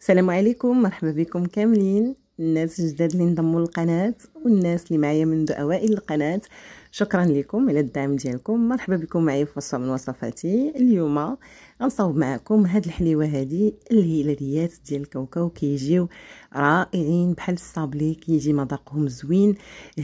السلام عليكم مرحبا بكم كاملين الناس الجداد اللي انضموا للقناه والناس اللي معايا منذ اوائل القناه شكرا لكم على الدعم ديالكم مرحبا بكم معايا في وصفه من وصفاتي اليوم غنصاوب معكم هاد الحليوه هادي الهلاليات ديال الكاوكاو كيجيو رائعين بحال الصابلي كيجي مذاقهم زوين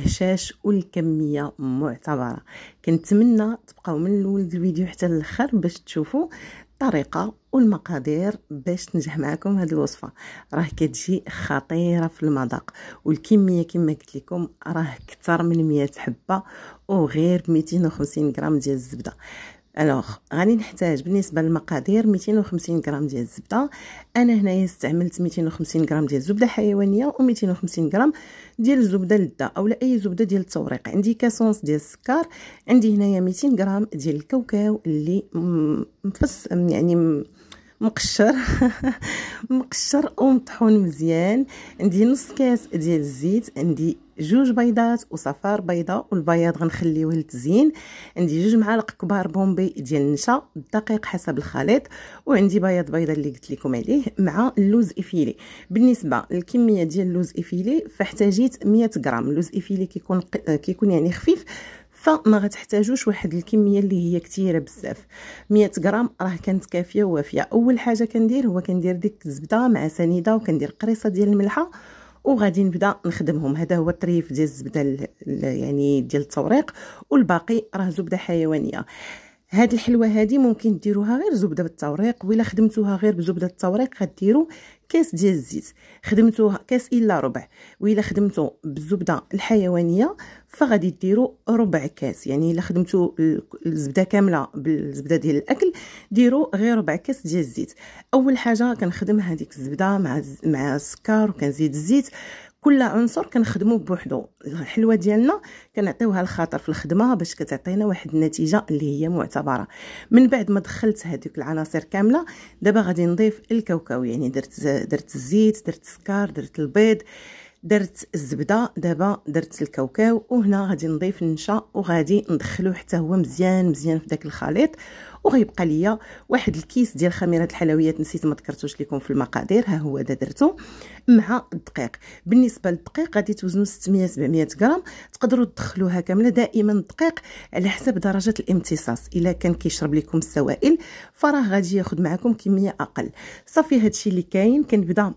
هشاش والكميه معتبره كنتمنى تبقاو من الاول الفيديو حتى الاخر باش تشوفوا الطريقه والمقادير باش تنجح معكم هذه الوصفه راه كتجي خطيره في المذاق والكميه كما قلت لكم راه اكثر من 100 حبه وغير 250 غرام ديال الزبده الوغ غادي نحتاج بالنسبه للمقادير 250 غرام ديال الزبده انا هنايا استعملت 250 غرام ديال الزبده حيوانيه و250 غرام ديال الزبده لذه اولا اي زبده ديال التوريق عندي كاسونس ديال السكر عندي هنايا 200 غرام ديال الكاوكاو اللي مفص يعني مقشر مقشر ومطحون مزيان عندي نص كاس ديال الزيت عندي جوج بيضات وصفار بيضه والبياض غنخليوه للتزيين عندي جوج معالق كبار بومبي ديال النشا الدقيق حسب الخليط وعندي بياض بيضه اللي قلت لكم عليه مع اللوز افيلي بالنسبه للكميه ديال اللوز افيلي فاحتاجيت 100 غرام اللوز افيلي كيكون كيكون يعني خفيف فما غتحتاجوش واحد الكميه اللي هي كثيره بزاف 100 غرام راه كانت كافيه ووافيه اول حاجه كندير هو كندير ديك الزبده مع سنيده وكندير قريصه ديال الملحه وغادي نبدا نخدمهم هذا هو الطريف ديال الزبده يعني ديال التوريق والباقي راه زبده حيوانيه هاد الحلوه هادي ممكن ديروها غير زبده بالتوريق ولا خدمتوها غير بزبده التوريق غديروا كاس ديال الزيت خدمتوها كاس الا ربع ولا خدمتو بالزبده الحيوانيه فغادي ديروا ربع كاس يعني الا خدمتو الزبده كامله بالزبده ديال الاكل ديروا غير ربع كاس ديال الزيت اول حاجه كنخدم هذيك الزبده مع مع السكر وكنزيد الزيت كل عنصر كنخدمو بوحدو الحلوه ديالنا كنعطيوها الخاطر في الخدمه باش كتعطينا واحد النتيجه اللي هي معتبره من بعد ما دخلت هذوك العناصر كامله دابا غادي نضيف الكاوكاو يعني درت درت الزيت درت السكر درت البيض درت الزبده دابا درت الكاوكاو وهنا غادي نضيف النشا وغادي ندخلو حتى هو مزيان مزيان في داك الخليط وغيبقى ليا واحد الكيس ديال خميره الحلويات نسيت ما ذكرتوش لكم في المقادير ها هو دا درتو مع الدقيق بالنسبه للدقيق غادي توزنوا 600 700 غرام تقدروا تدخلوها كامله دائما الدقيق على حسب درجه الامتصاص الا كان كيشرب لكم السوائل فراه غادي ياخذ معكم كميه اقل صافي هادشي اللي كاين كنبدا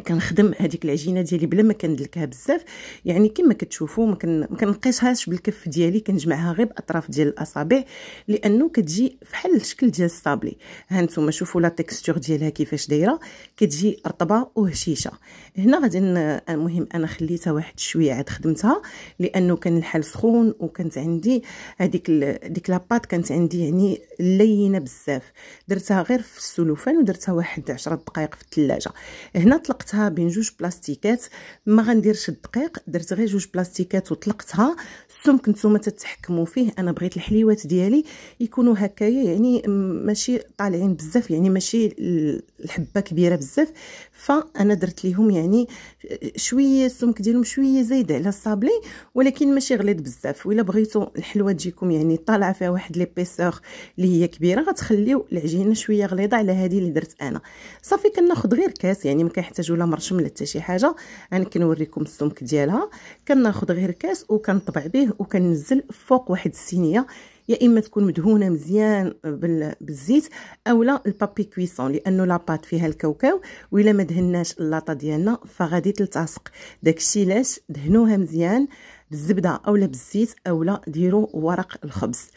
كنخدم هذيك العجينه ديالي بلا ما كندلكها بزاف يعني كما كتشوفوا ما كنقيسهاش بالكف ديالي كنجمعها غير باطراف ديال الاصابع لانه كتجي فحال الشكل ديال الصابلي ها انتم شوفوا لا تيكستور ديالها كيفاش دايره كتجي رطبه وهشيشه هنا غادي المهم انا خليتها واحد شويه عاد خدمتها لانه كان الحال سخون وكانت عندي هذيك ديك لاباط كانت عندي يعني لينه بزاف درتها غير في السلوفان ودرتها واحد 10 دقائق في الثلاجه هنا طلق طلقتها بين جوج بلاستيكات ما غنديرش الدقيق درت غير جوج بلاستيكات وطلقتها السمك نتوما تتحكموا فيه انا بغيت الحليوات ديالي يكونوا هكايا يعني ماشي طالعين بزاف يعني ماشي الحبه كبيره بزاف فانا درت ليهم يعني شويه السمك ديالهم شويه زايده على الصابلي ولكن ماشي غليظ بزاف ولا بغيتوا الحلوه تجيكم يعني طالعه فيها واحد ليبيسور اللي هي كبيره غتخليو العجينه شويه غليظه على هذه اللي درت انا صافي كناخذ غير كاس يعني ما كنحتاج ولا مرشوم لا حتى شي حاجه انا كنوريكم السمك ديالها كناخذ غير كاس وكنطبع به وكننزل فوق واحد السينيه يا اما تكون مدهونه مزيان بالزيت اولا البابي كويسون لانه لاباط فيها الكاوكاو ولا ما دهناش اللاطه ديالنا فغادي تلتصق داكشي علاش دهنوها مزيان بالزبده اولا بالزيت اولا ديروا ورق الخبز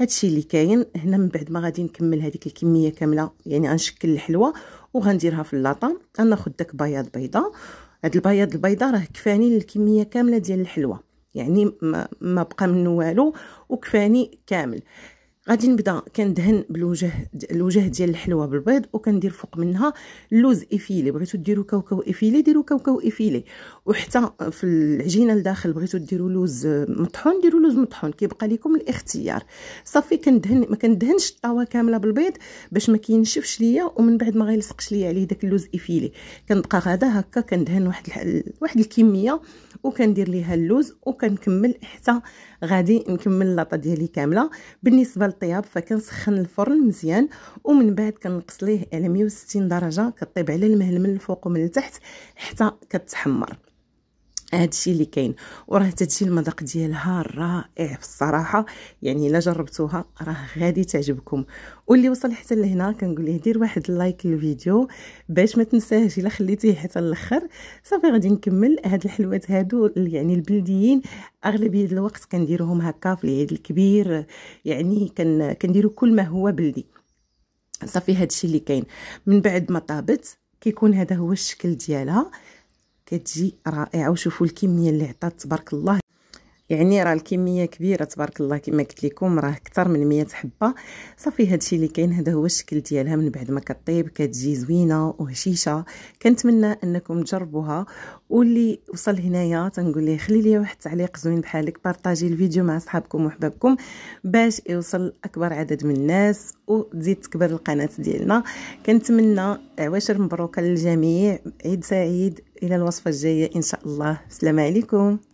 هادشي اللي كاين هنا من بعد ما غادي نكمل هذيك الكميه كامله يعني غنشكل الحلوه وغنديرها في اللاطه ناخذ داك بياض بيضه هاد البياض البيضه راه كفاني للكميه كامله ديال الحلوه يعني ما, ما بقى منه والو وكفاني كامل غادي نبدا كندهن بالوجه الوجه ديال الحلوه بالبيض وكندير فوق منها اللوز افيلي بغيتو ديرو كاوكاو افيلي ديرو كاوكاو افيلي وحتى في العجينه لداخل بغيتو ديرو لوز مطحون ديرو لوز مطحون كيبقى لكم الاختيار صافي كندهن ما كندهنش الطاوه كامله بالبيض باش ما كينشفش ليا ومن بعد ما غيلصقش ليا عليه داك اللوز افيلي كنبقى غادا هكا كندهن واحد الحل... واحد الكميه وكندير ليها اللوز وكنكمل حتى غادي نكمل لاطه ديالي كامله بالنسبه الطياب فكنسخن الفرن مزيان ومن بعد كنقص ليه على 160 درجه كطيب على المهل من الفوق ومن التحت حتى كتحمر هادشي اللي كاين وراه تتجي المذاق ديالها رائع بصراحه يعني الا جربتوها راه غادي تعجبكم واللي وصل حتى لهنا كنقول ليه دير واحد اللايك للفيديو باش ما تنساهش الا خليتيه حتى الاخر صافي غادي نكمل هاد الحلوات هادو يعني البلديين اغلبيه الوقت كنديروهم هكا في العيد الكبير يعني كن كنديروا كل ما هو بلدي صافي هادشي اللي كاين من بعد ما طابت كيكون هذا هو الشكل ديالها كتجي رائعه وشوفوا الكميه اللي عطات تبارك الله يعني راه الكميه كبيره تبارك الله كما قلت لكم راه اكثر من 100 حبه صافي هادشي اللي كاين هذا هو الشكل ديالها من بعد ما كطيب كتجي زوينه وهشيشه كنتمنى انكم تجربوها واللي وصل هنايا تنقول ليه خلي لي واحد التعليق زوين بحالك بارطاجي الفيديو مع صحابكم وحبابكم باش يوصل اكبر عدد من الناس وتزيد تكبر القناه ديالنا كنتمنى عواشر مبروكه للجميع عيد سعيد الى الوصفه الجايه ان شاء الله السلام عليكم